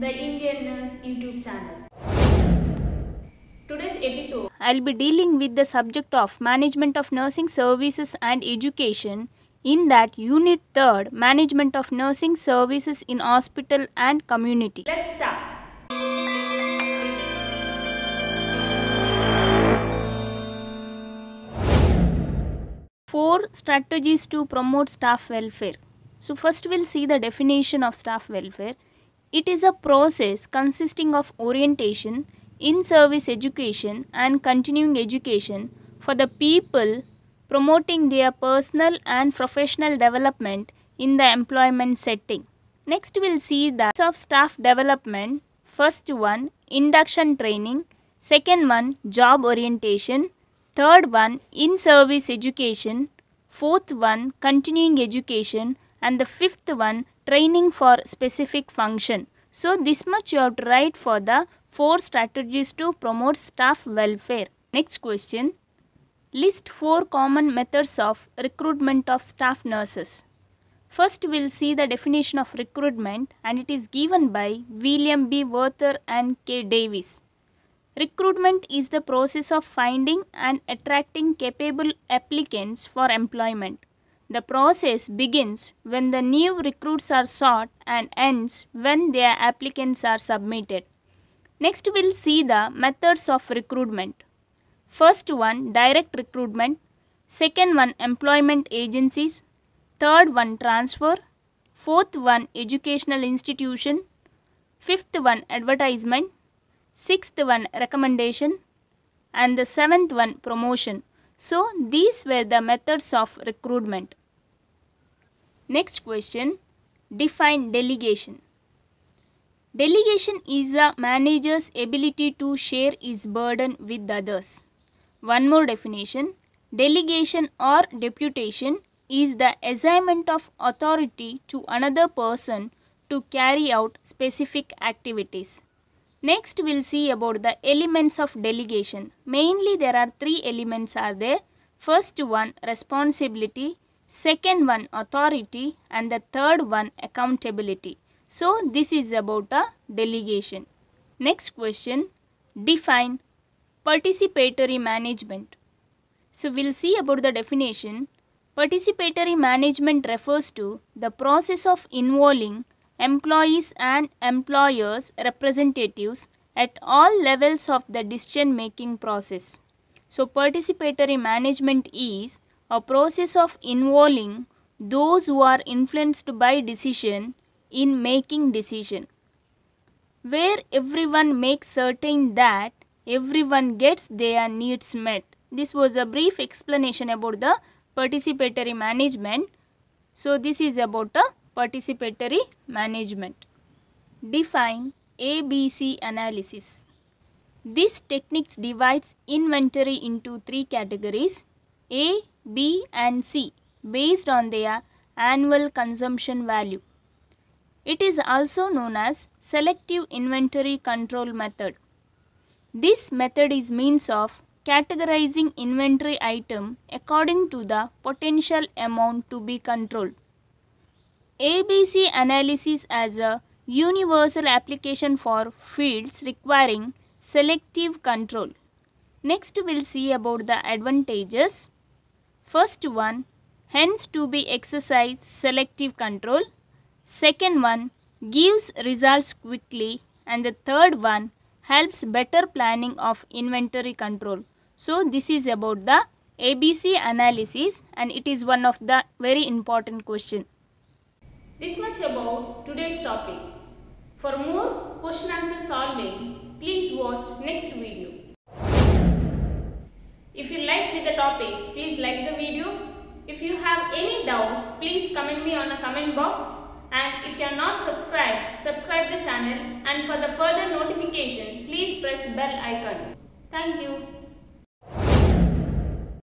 the Indian Nurse YouTube channel. Today's episode I'll be dealing with the subject of management of nursing services and education in that unit 3 management of nursing services in hospital and community. Let's start. Four strategies to promote staff welfare. So first we'll see the definition of staff welfare. It is a process consisting of orientation, in-service education and continuing education for the people promoting their personal and professional development in the employment setting. Next we'll see the of staff development. First one induction training, second one job orientation, third one in-service education, fourth one continuing education and the fifth one training for specific function. So this much you have to write for the four strategies to promote staff welfare. Next question. List four common methods of recruitment of staff nurses. First we'll see the definition of recruitment and it is given by William B. Werther and K. Davis. Recruitment is the process of finding and attracting capable applicants for employment. The process begins when the new recruits are sought and ends when their applicants are submitted. Next we'll see the methods of recruitment. First one direct recruitment, second one employment agencies, third one transfer, fourth one educational institution, fifth one advertisement, sixth one recommendation and the seventh one promotion. So these were the methods of recruitment. Next question, define delegation. Delegation is a manager's ability to share his burden with others. One more definition, delegation or deputation is the assignment of authority to another person to carry out specific activities. Next we'll see about the elements of delegation. Mainly there are three elements are there. First one responsibility, second one authority and the third one accountability. So this is about a delegation. Next question define participatory management. So we'll see about the definition. Participatory management refers to the process of involving employees and employers representatives at all levels of the decision making process. So, participatory management is a process of involving those who are influenced by decision in making decision where everyone makes certain that everyone gets their needs met. This was a brief explanation about the participatory management. So this is about a participatory management. Define ABC analysis. This technique divides inventory into three categories A, B and C based on their annual consumption value. It is also known as selective inventory control method. This method is means of categorizing inventory item according to the potential amount to be controlled. ABC analysis as a universal application for fields requiring selective control. Next we'll see about the advantages. First one, hence to be exercise selective control. Second one, gives results quickly. And the third one, helps better planning of inventory control. So this is about the ABC analysis and it is one of the very important question. This much about today's topic. For more question answer solving, please watch next video. If you like with the topic, please like the video. If you have any doubts, please comment me on a comment box. And if you are not subscribed, subscribe the channel. And for the further notification, please press bell icon. Thank you.